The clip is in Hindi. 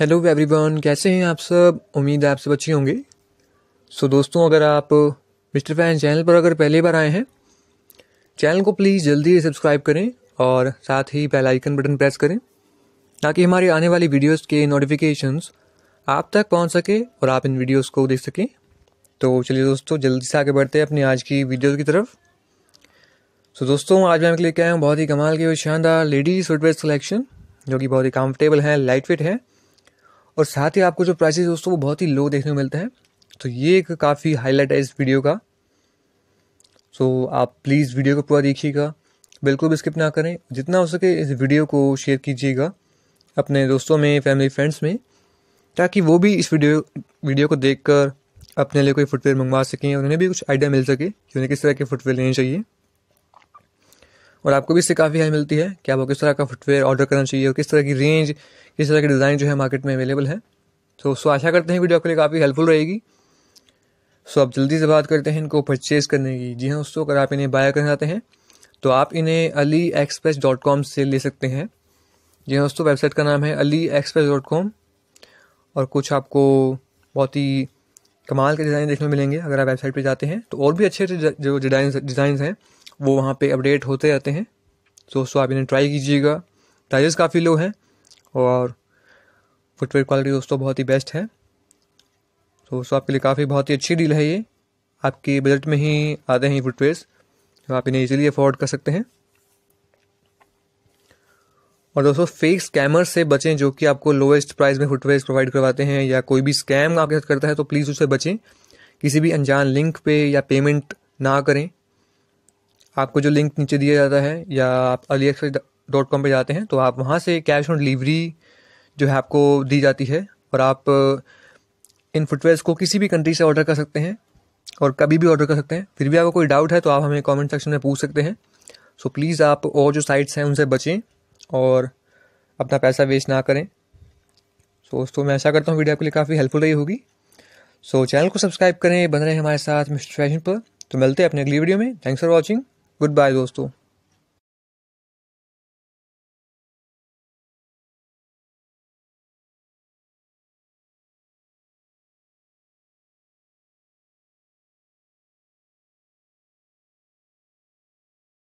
हेलो एवरीवन कैसे हैं आप सब उम्मीद है आप सब अच्छे होंगे सो so, दोस्तों अगर आप uh, मिस्टर फैन चैनल पर अगर पहली बार आए हैं चैनल को प्लीज़ जल्दी सब्सक्राइब करें और साथ ही बेल आइकन बटन प्रेस करें ताकि हमारी आने वाली वीडियोस के नोटिफिकेशंस आप तक पहुंच सके और आप इन वीडियोस को देख सकें तो चलिए दोस्तों जल्दी से आगे बढ़ते हैं अपनी आज की वीडियो की तरफ सो so, दोस्तों आज मैं लिए आया हूँ बहुत ही कमाल की और शानदार लेडीज़ फुटवेयर सलेक्शन जो कि बहुत ही कम्फर्टेबल है लाइट वेट है और साथ ही आपको जो प्राइस है दोस्तों वो बहुत ही लो देखने को मिलता है तो ये एक काफ़ी हाईलाइट है इस वीडियो का सो आप प्लीज़ वीडियो को पूरा देखिएगा बिल्कुल भी स्किप ना करें जितना हो सके इस वीडियो को शेयर कीजिएगा अपने दोस्तों में फैमिली फ्रेंड्स में ताकि वो भी इस वीडियो वीडियो को देखकर अपने लिए कोई फुटवेयर मंगवा सकें और उन्हें भी कुछ आइडिया मिल सके कि उन्हें किस तरह के फुटवेयर लेने चाहिए और आपको भी इससे काफ़ी हाई मिलती है कि आपको किस तरह का फुटवेयर ऑर्डर करना चाहिए और किस तरह की रेंज किस तरह की डिज़ाइन जो है मार्केट में अवेलेबल है तो सो आशा करते हैं वीडियो आपके लिए काफ़ी हेल्पफुल रहेगी सो आप जल्दी से बात करते हैं इनको परचेज़ करने की जी हाँ दोस्तों अगर आप इन्हें बाय करना चाहते हैं तो आप इन्हें अली एक्सप्रेस डॉट कॉम से ले सकते हैं जी हाँ दोस्तों वेबसाइट का नाम है अली एक्सप्रेस डॉट कॉम और कुछ आपको बहुत ही कमाल के डिज़ाइन देखने को मिलेंगे अगर आप वेबसाइट पर जाते हैं तो और भी अच्छे अच्छे जो डिज़ाइन डिज़ाइन हैं वो वहाँ पे अपडेट होते रहते हैं तो दोस्तों आप इन्हें ट्राई कीजिएगा प्राइजेस काफ़ी लो हैं और फुटवेयर क्वालिटी दोस्तों बहुत ही बेस्ट है तो दोस्तों आपके लिए काफ़ी बहुत ही अच्छी डील है ये आपके बजट में ही आते हैं ये फुटवेयर्स तो आप इन्हें इजीली अफोर्ड कर सकते हैं और दोस्तों फेक स्कैमर से बचें जो कि आपको लोएस्ट प्राइस में फुटवेयर प्रोवाइड करवाते हैं या कोई भी स्कैम आपके साथ करता है तो प्लीज़ उससे बचें किसी भी अनजान लिंक पे या पेमेंट ना करें आपको जो लिंक नीचे दिया जाता है या आप अली एक्सप्रेस डॉट कॉम पर जाते हैं तो आप वहाँ से कैश ऑन डिलीवरी जो है आपको दी जाती है और आप uh, इन फुटवेयर्स को किसी भी कंट्री से ऑर्डर कर सकते हैं और कभी भी ऑर्डर कर सकते हैं फिर भी आपको कोई डाउट है तो आप हमें कमेंट सेक्शन में पूछ सकते हैं सो प्लीज़ आप और जो साइट्स हैं उनसे बचें और अपना पैसा वेस्ट ना करें सो दोस्तों मैं ऐसा करता हूँ वीडियो आपके लिए काफ़ी हेल्पफुल रही होगी सो चैनल को सब्सक्राइब करें बन रहे हमारे साथ मिस्टर फैशन पर तो मिलते हैं अपने अगली वीडियो में thanks for watching goodbye दोस्तों